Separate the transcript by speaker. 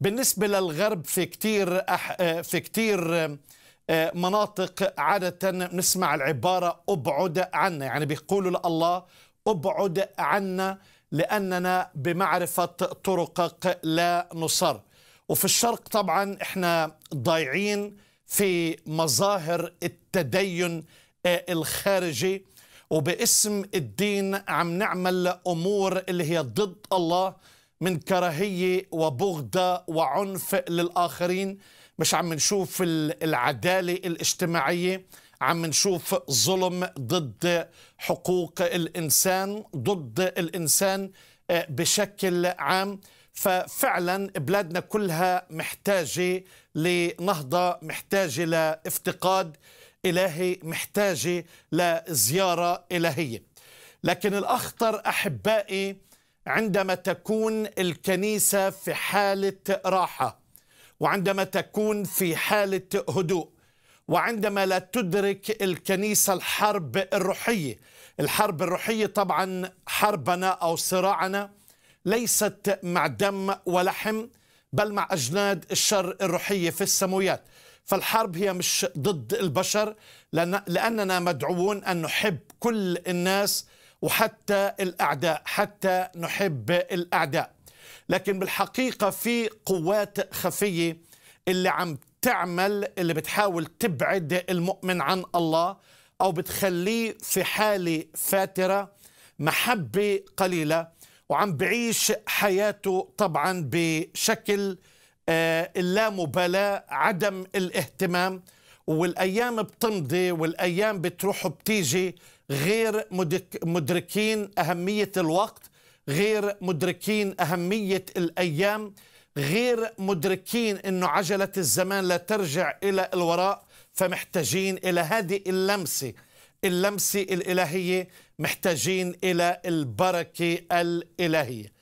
Speaker 1: بالنسبه للغرب في كتير أح... آه، في كتير آه، آه، مناطق عاده نسمع العباره ابعد عنا يعني بيقولوا لله ابعد عنا لاننا بمعرفه طرقك لا نصر وفي الشرق طبعا احنا ضايعين في مظاهر التدين الخارجي وباسم الدين عم نعمل امور اللي هي ضد الله من كراهية وبغضة وعنف للآخرين مش عم نشوف العدالة الاجتماعية عم نشوف ظلم ضد حقوق الإنسان ضد الإنسان آه، بشكل عام ففعلا بلادنا كلها محتاجة لنهضة محتاجة لافتقاد إلهي محتاجة لزيارة إلهية لكن الأخطر أحبائي عندما تكون الكنيسه في حاله راحه وعندما تكون في حاله هدوء وعندما لا تدرك الكنيسه الحرب الروحيه الحرب الروحيه طبعا حربنا او صراعنا ليست مع دم ولحم بل مع اجناد الشر الروحيه في السماويات فالحرب هي مش ضد البشر لأننا مدعوون أن نحب كل الناس وحتى الاعداء حتى نحب الاعداء لكن بالحقيقه في قوات خفيه اللي عم تعمل اللي بتحاول تبعد المؤمن عن الله او بتخليه في حاله فاتره محبه قليله وعم بعيش حياته طبعا بشكل آه، اللامبالاه عدم الاهتمام والايام بتمضي والايام بتروح وبتيجي غير مدركين اهميه الوقت غير مدركين اهميه الايام غير مدركين انه عجله الزمان لا ترجع الى الوراء فمحتاجين الى هذه اللمسه اللمسه الالهيه محتاجين الى البركه الالهيه